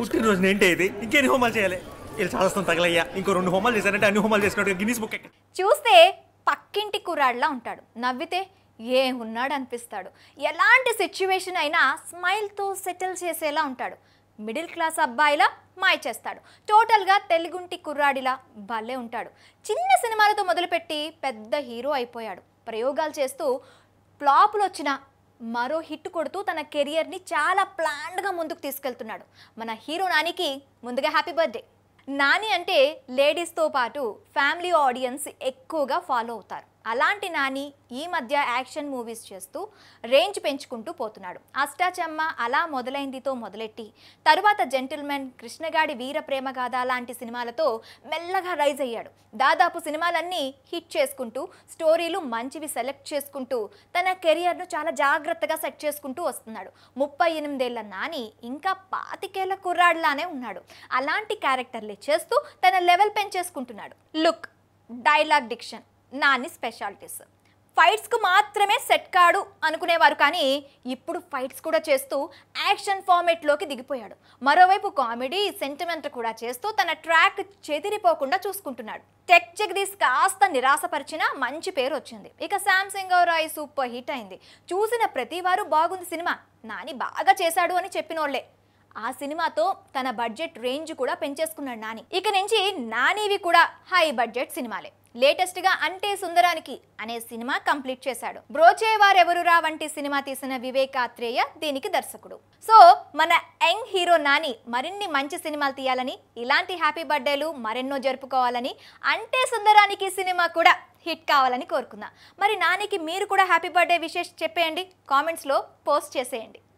పుట్టినరోజు ఏంటి అయితే ఇంకెన్ని హోమాలు చేయాలి వీళ్ళు చాలా తగలయ్యా ఇంకో రెండు హోమాలు చేశారంటే అన్ని హోమాలు చేసినట్టు గిన్నీస్ బుక్ చూస్తే పక్కింటి కుర్రాడ్లా ఉంటాడు నవ్వితే ఏ ఉన్నాడు అనిపిస్తాడు ఎలాంటి సిచ్యువేషన్ అయినా స్మైల్తో సెటిల్ చేసేలా ఉంటాడు మిడిల్ క్లాస్ అబ్బాయిలా మాయ చేస్తాడు టోటల్గా తెలుగుంటి కుర్రాడిలా భలే ఉంటాడు చిన్న సినిమాలతో మొదలుపెట్టి పెద్ద హీరో అయిపోయాడు ప్రయోగాలు చేస్తూ ఫ్లాపులు వచ్చిన మరో హిట్ కొడుతూ తన కెరియర్ని చాలా ప్లాండ్గా ముందుకు తీసుకెళ్తున్నాడు మన హీరో నానికి ముందుగా హ్యాపీ బర్త్డే నాని అంటే లేడీస్తో పాటు ఫ్యామిలీ ఆడియన్స్ ఎక్కువగా ఫాలో అవుతారు అలాంటి నాని ఈ మధ్య యాక్షన్ మూవీస్ చేస్తూ రేంజ్ పెంచుకుంటూ పోతున్నాడు అష్టాచమ్మ అలా మొదలైందితో మొదలెట్టి తరువాత జెంటిల్మెన్ కృష్ణగాడి వీర ప్రేమ గాథ లాంటి సినిమాలతో మెల్లగా రైజ్ అయ్యాడు దాదాపు సినిమాలన్నీ హిట్ చేసుకుంటూ స్టోరీలు మంచివి సెలెక్ట్ చేసుకుంటూ తన కెరియర్ను చాలా జాగ్రత్తగా సెట్ చేసుకుంటూ వస్తున్నాడు ముప్పై ఎనిమిదేళ్ల నాని ఇంకా పాతికేళ్ల కుర్రాడ్లానే ఉన్నాడు అలాంటి క్యారెక్టర్లే చేస్తూ తన లెవెల్ పెంచేసుకుంటున్నాడు look dialogue diction Nani specialities ఫైట్స్కు మాత్రమే సెట్ కాడు అనుకునేవారు కానీ ఇప్పుడు ఫైట్స్ కూడా చేస్తూ యాక్షన్ ఫార్మేట్లోకి దిగిపోయాడు మరోవైపు కామెడీ సెంటిమెంట్ కూడా చేస్తూ తన ట్రాక్ చెదిరిపోకుండా చూసుకుంటున్నాడు టెక్ జగదీష్ కాస్త నిరాశపరిచిన మంచి పేరు వచ్చింది ఇక శాంసంగ్ రాయ్ సూపర్ హిట్ అయింది చూసిన ప్రతి బాగుంది సినిమా నాని బాగా చేశాడు అని చెప్పినోళ్లే ఆ సినిమాతో తన బడ్జెట్ రేంజ్ కూడా పెంచేసుకున్నాడు నాని ఇక నుంచి నానివి కూడా హై బడ్జెట్ సినిమాలే లేటెస్ట్ గా అంటే సుందరానికి అనే సినిమా కంప్లీట్ చేశాడు బ్రోచే వారెవరురా వంటి సినిమా తీసిన వివేకాత్రేయ దీనికి దర్శకుడు సో మన యంగ్ హీరో నాని మరిన్ని మంచి సినిమాలు తీయాలని ఇలాంటి హ్యాపీ బర్త్డేలు మరెన్నో జరుపుకోవాలని అంటే సుందరానికి సినిమా కూడా హిట్ కావాలని కోరుకుందాం మరి నానికి మీరు కూడా హ్యాపీ బర్త్డే విషెస్ చెప్పేయండి కామెంట్స్లో పోస్ట్ చేసేయండి